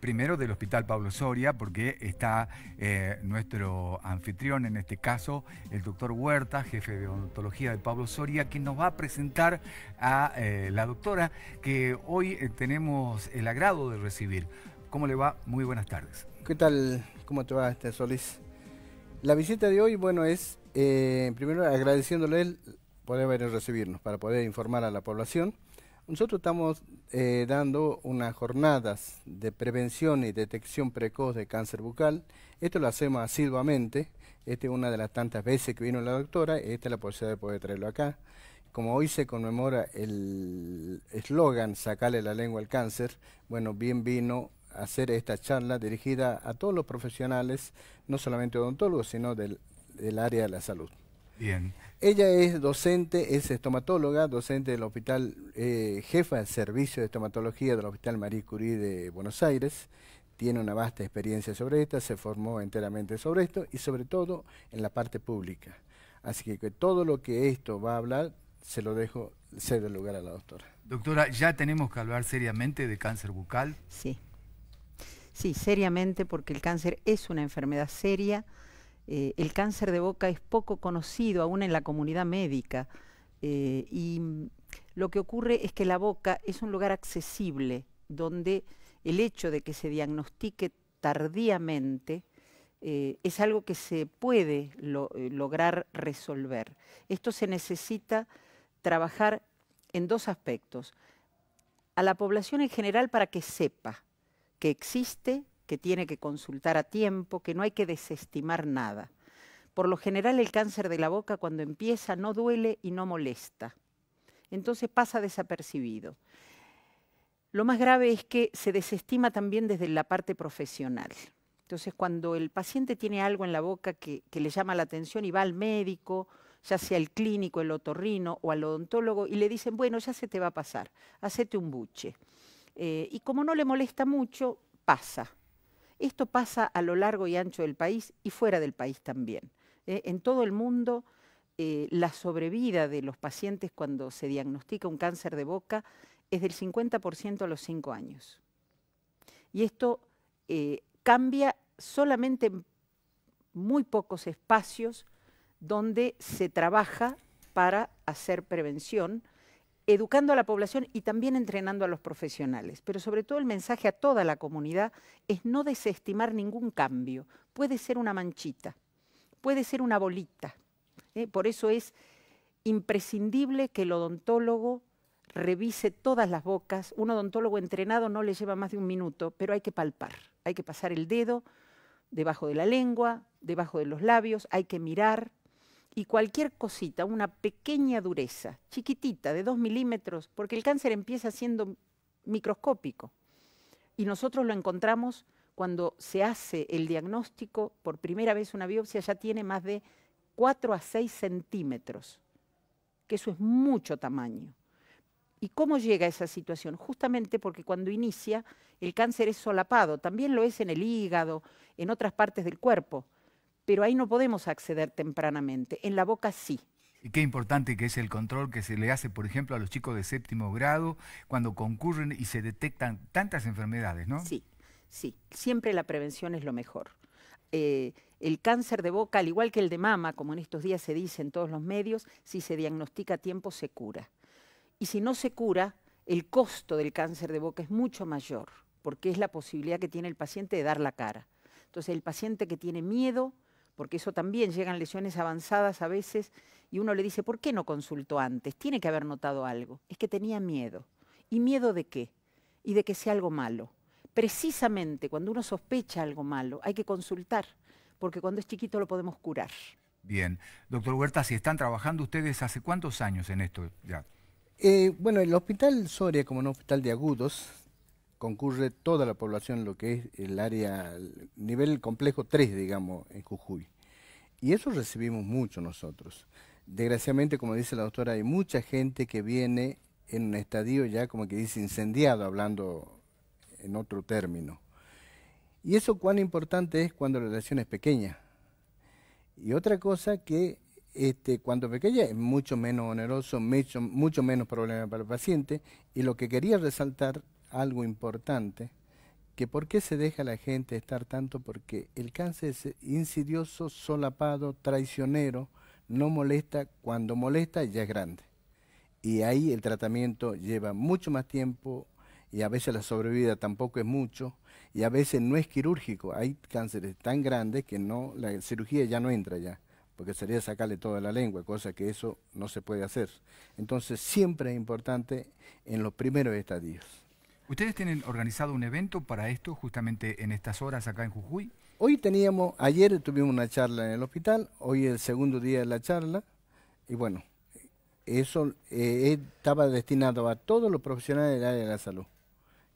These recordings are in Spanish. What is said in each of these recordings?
primero del Hospital Pablo Soria, porque está eh, nuestro anfitrión, en este caso, el doctor Huerta, jefe de odontología de Pablo Soria, que nos va a presentar a eh, la doctora que hoy eh, tenemos el agrado de recibir. ¿Cómo le va? Muy buenas tardes. ¿Qué tal? ¿Cómo te va, este Solís? La visita de hoy, bueno, es primero agradeciéndole el poder venir recibirnos para poder informar a la población. Nosotros estamos eh, dando unas jornadas de prevención y detección precoz de cáncer bucal. Esto lo hacemos asiduamente. Esta es una de las tantas veces que vino la doctora. Esta es la posibilidad de poder traerlo acá. Como hoy se conmemora el eslogan Sacarle la lengua al cáncer, bueno, bien vino hacer esta charla dirigida a todos los profesionales, no solamente odontólogos, sino del área de la salud. Bien. Ella es docente, es estomatóloga, docente del hospital, eh, jefa del servicio de estomatología del Hospital Marie Curie de Buenos Aires. Tiene una vasta experiencia sobre esto, se formó enteramente sobre esto y sobre todo en la parte pública. Así que, todo lo que esto va a hablar se lo dejo el lugar a la doctora. Doctora, ¿ya tenemos que hablar seriamente de cáncer bucal? Sí. Sí, seriamente porque el cáncer es una enfermedad seria eh, el cáncer de boca es poco conocido aún en la comunidad médica eh, y mm, lo que ocurre es que la boca es un lugar accesible donde el hecho de que se diagnostique tardíamente eh, es algo que se puede lograr resolver. Esto se necesita trabajar en dos aspectos. A la población en general para que sepa que existe, que tiene que consultar a tiempo, que no hay que desestimar nada. Por lo general el cáncer de la boca cuando empieza no duele y no molesta. Entonces pasa desapercibido. Lo más grave es que se desestima también desde la parte profesional. Entonces cuando el paciente tiene algo en la boca que, le llama la atención y va al médico, ya sea el clínico, el otorrino o al odontólogo, y le dicen, bueno, ya se te va a pasar, hacete un buche. Eh, y como no le molesta mucho, pasa. Esto pasa a lo largo y ancho del país y fuera del país también. ¿eh? en todo el mundo, eh, la sobrevida de los pacientes cuando se diagnostica un cáncer de boca es del 50% a los 5 años. Y esto eh, cambia solamente en muy pocos espacios donde se trabaja para hacer prevención educando a la población y también entrenando a los profesionales. Pero sobre todo el mensaje a toda la comunidad es no desestimar ningún cambio. Puede ser una manchita, puede ser una bolita. ¿eh? Por eso es imprescindible que el odontólogo revise todas las bocas. Un odontólogo entrenado no le lleva más de un minuto, pero hay que palpar, hay que pasar el dedo debajo de la lengua, debajo de los labios, hay que mirar, y cualquier cosita, una pequeña dureza, chiquitita, de 2 milímetros, porque el cáncer empieza siendo microscópico. Y nosotros lo encontramos cuando se hace el diagnóstico, por primera vez una biopsia ya tiene más de 4 a 6 centímetros, que eso es mucho tamaño. ¿Y cómo llega a esa situación? Justamente porque cuando inicia el cáncer es solapado, también lo es en el hígado, en otras partes del cuerpo pero ahí no podemos acceder tempranamente, en la boca sí. Y qué importante que es el control que se le hace, por ejemplo, a los chicos de séptimo grado cuando concurren y se detectan tantas enfermedades, ¿no? Sí, sí, siempre la prevención es lo mejor. Eh, el cáncer de boca, al igual que el de mama, como en estos días se dice en todos los medios, si se diagnostica a tiempo se cura. Y si no se cura, el costo del cáncer de boca es mucho mayor, porque es la posibilidad que tiene el paciente de dar la cara. Entonces, el paciente que tiene miedo porque eso también llegan lesiones avanzadas a veces y uno le dice, ¿por qué no consultó antes? Tiene que haber notado algo. Es que tenía miedo. ¿Y miedo de qué? Y de que sea algo malo. Precisamente cuando uno sospecha algo malo, hay que consultar, porque cuando es chiquito lo podemos curar. Bien. Doctor Huerta, si están trabajando ustedes, ¿hace cuántos años en esto ya? Eh, bueno, el Hospital Soria, como un hospital de agudos, concurre toda la población, lo que es el área, nivel complejo 3, digamos, en Jujuy. Y eso recibimos mucho nosotros. Desgraciadamente, como dice la doctora, hay mucha gente que viene en un estadio ya como que dice incendiado, hablando en otro término. Y eso cuán importante es cuando la relación es pequeña. Y otra cosa que este, cuando pequeña es mucho menos oneroso, mucho menos problema para el paciente. Y lo que quería resaltar algo importante, que por qué se deja la gente estar tanto, porque el cáncer es insidioso, solapado, traicionero, no molesta, cuando molesta ya es grande. Y ahí el tratamiento lleva mucho más tiempo y a veces la sobrevida tampoco es mucho y a veces no es quirúrgico. Hay cánceres tan grandes que no la cirugía ya no entra ya, porque sería sacarle toda la lengua, cosa que eso no se puede hacer. Entonces siempre es importante en los primeros estadios. ¿Ustedes tienen organizado un evento para esto justamente en estas horas acá en Jujuy? Hoy teníamos, ayer tuvimos una charla en el hospital, hoy es el segundo día de la charla y bueno, eso eh, estaba destinado a todos los profesionales del área de la salud,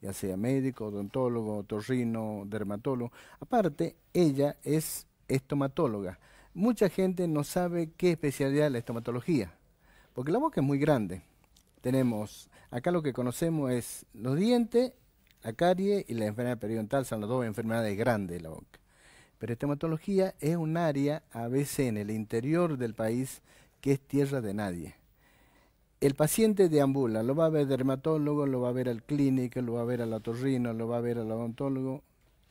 ya sea médico, odontólogo, torrino, dermatólogo. Aparte, ella es estomatóloga. Mucha gente no sabe qué especialidad es la estomatología, porque la boca es muy grande. Tenemos Acá lo que conocemos es los dientes, la carie y la enfermedad periodontal son las dos enfermedades grandes de la boca. Pero estomatología es un área a veces en el interior del país que es tierra de nadie. El paciente deambula, lo va a ver el dermatólogo, lo va a ver al clínico, lo va a ver al otorrino, lo va a ver al odontólogo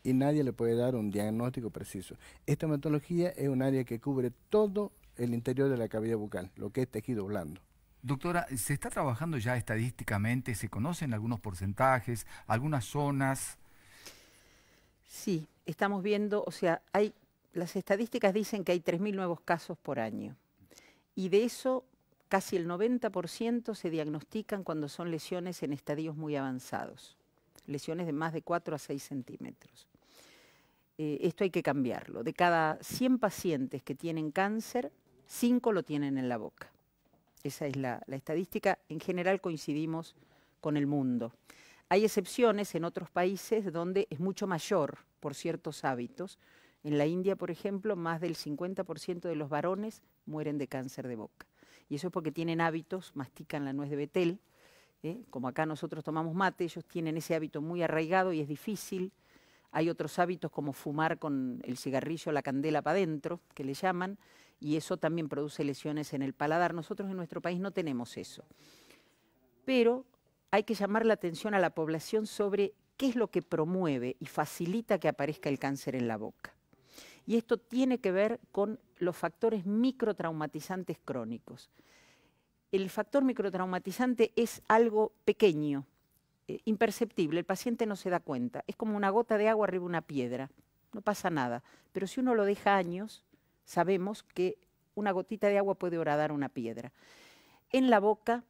y nadie le puede dar un diagnóstico preciso. Estomatología es un área que cubre todo el interior de la cavidad bucal, lo que es tejido blando. Doctora, ¿se está trabajando ya estadísticamente? ¿Se conocen algunos porcentajes, algunas zonas? Sí, estamos viendo, o sea, hay, las estadísticas dicen que hay 3.000 nuevos casos por año. Y de eso, casi el 90% se diagnostican cuando son lesiones en estadios muy avanzados, lesiones de más de 4 a 6 centímetros. Eh, esto hay que cambiarlo. De cada 100 pacientes que tienen cáncer, 5 lo tienen en la boca. Esa es la, estadística. En general coincidimos con el mundo. Hay excepciones en otros países donde es mucho mayor por ciertos hábitos. En la India, por ejemplo, más del 50% de los varones mueren de cáncer de boca. Y eso es porque tienen hábitos, mastican la nuez de Betel, ¿eh? como acá nosotros tomamos mate, ellos tienen ese hábito muy arraigado y es difícil. Hay otros hábitos como fumar con el cigarrillo, la candela para adentro, que le llaman, y eso también produce lesiones en el paladar. Nosotros en nuestro país no tenemos eso. Pero hay que llamar la atención a la población sobre qué es lo que promueve y facilita que aparezca el cáncer en la boca. Y esto tiene que ver con los factores microtraumatizantes crónicos. El factor microtraumatizante es algo pequeño, eh, imperceptible, el paciente no se da cuenta, es como una gota de agua arriba de una piedra, no pasa nada, pero si uno lo deja años, sabemos que una gotita de agua puede horadar una piedra. En la boca,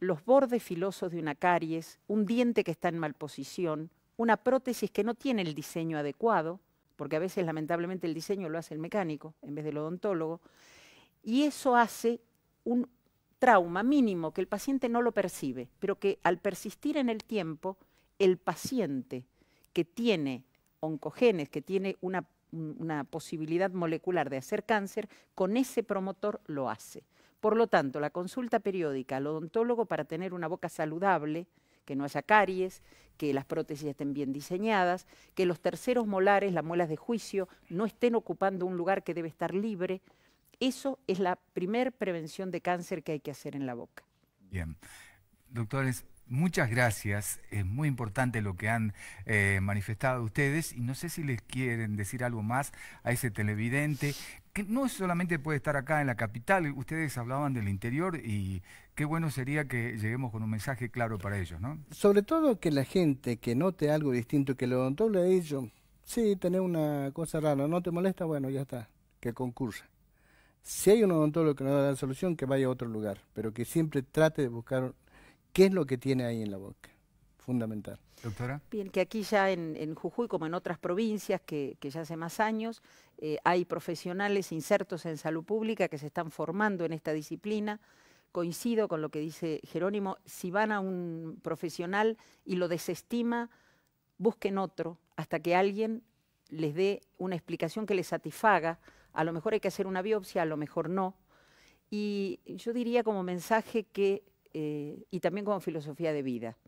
los bordes filosos de una caries, un diente que está en mal posición, una prótesis que no tiene el diseño adecuado, porque a veces lamentablemente el diseño lo hace el mecánico en vez del odontólogo, y eso hace un trauma mínimo que el paciente no lo percibe, pero que al persistir en el tiempo, el paciente que tiene oncogenes, que tiene una una posibilidad molecular de hacer cáncer, con ese promotor lo hace. Por lo tanto, la consulta periódica al odontólogo para tener una boca saludable, que no haya caries, que las prótesis estén bien diseñadas, que los terceros molares, las muelas de juicio, no estén ocupando un lugar que debe estar libre. Eso es la primer prevención de cáncer que hay que hacer en la boca. Bien. Doctores, Muchas gracias. Es muy importante lo que han eh, manifestado ustedes y no sé si les quieren decir algo más a ese televidente que no solamente puede estar acá en la capital. Ustedes hablaban del interior y qué bueno sería que lleguemos con un mensaje claro para ellos, ¿no? Sobre todo que la gente que note algo distinto, que lo odontólogo a ellos, sí, tenés una cosa rara, no te molesta, bueno, ya está, que concursa. Si hay un odontólogo que no da la solución, que vaya a otro lugar, pero que siempre trate de buscar qué es lo que tiene ahí en la boca. Fundamental. Doctora. Bien, que aquí ya en, Jujuy, como en otras provincias, que, ya hace más años, eh, hay profesionales insertos en salud pública que se están formando en esta disciplina. Coincido con lo que dice Jerónimo, si van a un profesional y lo desestima, busquen otro hasta que alguien les dé una explicación que les satisfaga. A lo mejor hay que hacer una biopsia, a lo mejor no. Y yo diría como mensaje que eh, y también como filosofía de vida.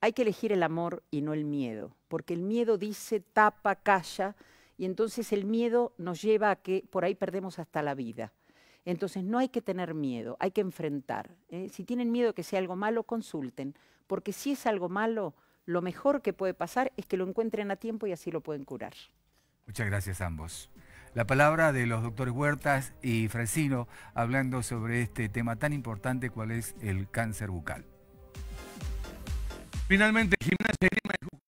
Hay que elegir el amor y no el miedo, porque el miedo dice, tapa, calla, y entonces el miedo nos lleva a que por ahí perdemos hasta la vida. Entonces no hay que tener miedo, hay que enfrentar. ¿eh? Si tienen miedo que sea algo malo, consulten, porque si es algo malo, lo mejor que puede pasar es que lo encuentren a tiempo y así lo pueden curar. Muchas gracias a ambos. La palabra de los doctores Huertas y Fresino hablando sobre este tema tan importante cual es el cáncer bucal. Finalmente, Gimnasia